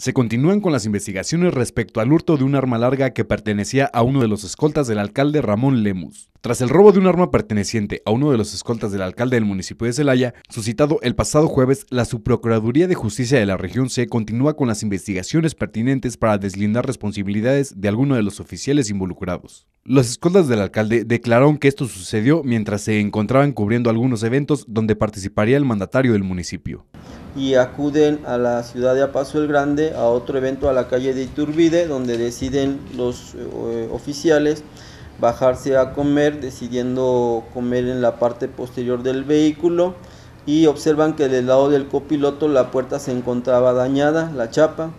Se continúan con las investigaciones respecto al hurto de un arma larga que pertenecía a uno de los escoltas del alcalde Ramón Lemus. Tras el robo de un arma perteneciente a uno de los escoltas del alcalde del municipio de Celaya, suscitado el pasado jueves, la Subprocuraduría de Justicia de la región C continúa con las investigaciones pertinentes para deslindar responsabilidades de alguno de los oficiales involucrados. Los escoltas del alcalde declararon que esto sucedió mientras se encontraban cubriendo algunos eventos donde participaría el mandatario del municipio y acuden a la ciudad de Apaso el Grande a otro evento a la calle de Iturbide donde deciden los eh, oficiales bajarse a comer decidiendo comer en la parte posterior del vehículo y observan que del lado del copiloto la puerta se encontraba dañada, la chapa,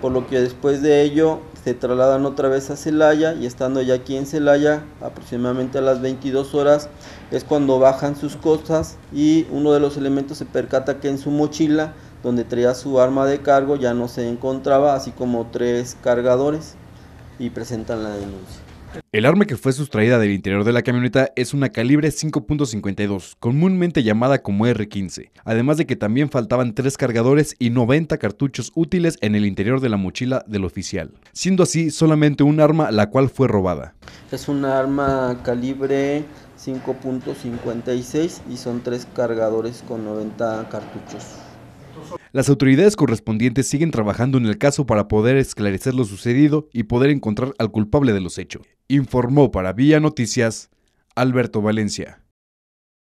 por lo que después de ello se trasladan otra vez a Celaya y estando ya aquí en Celaya, aproximadamente a las 22 horas, es cuando bajan sus cosas y uno de los elementos se percata que en su mochila, donde traía su arma de cargo, ya no se encontraba, así como tres cargadores y presentan la denuncia. El arma que fue sustraída del interior de la camioneta es una calibre 5.52, comúnmente llamada como R15, además de que también faltaban tres cargadores y 90 cartuchos útiles en el interior de la mochila del oficial, siendo así solamente un arma la cual fue robada. Es un arma calibre 5.56 y son tres cargadores con 90 cartuchos. Las autoridades correspondientes siguen trabajando en el caso para poder esclarecer lo sucedido y poder encontrar al culpable de los hechos informó para Vía Noticias Alberto Valencia.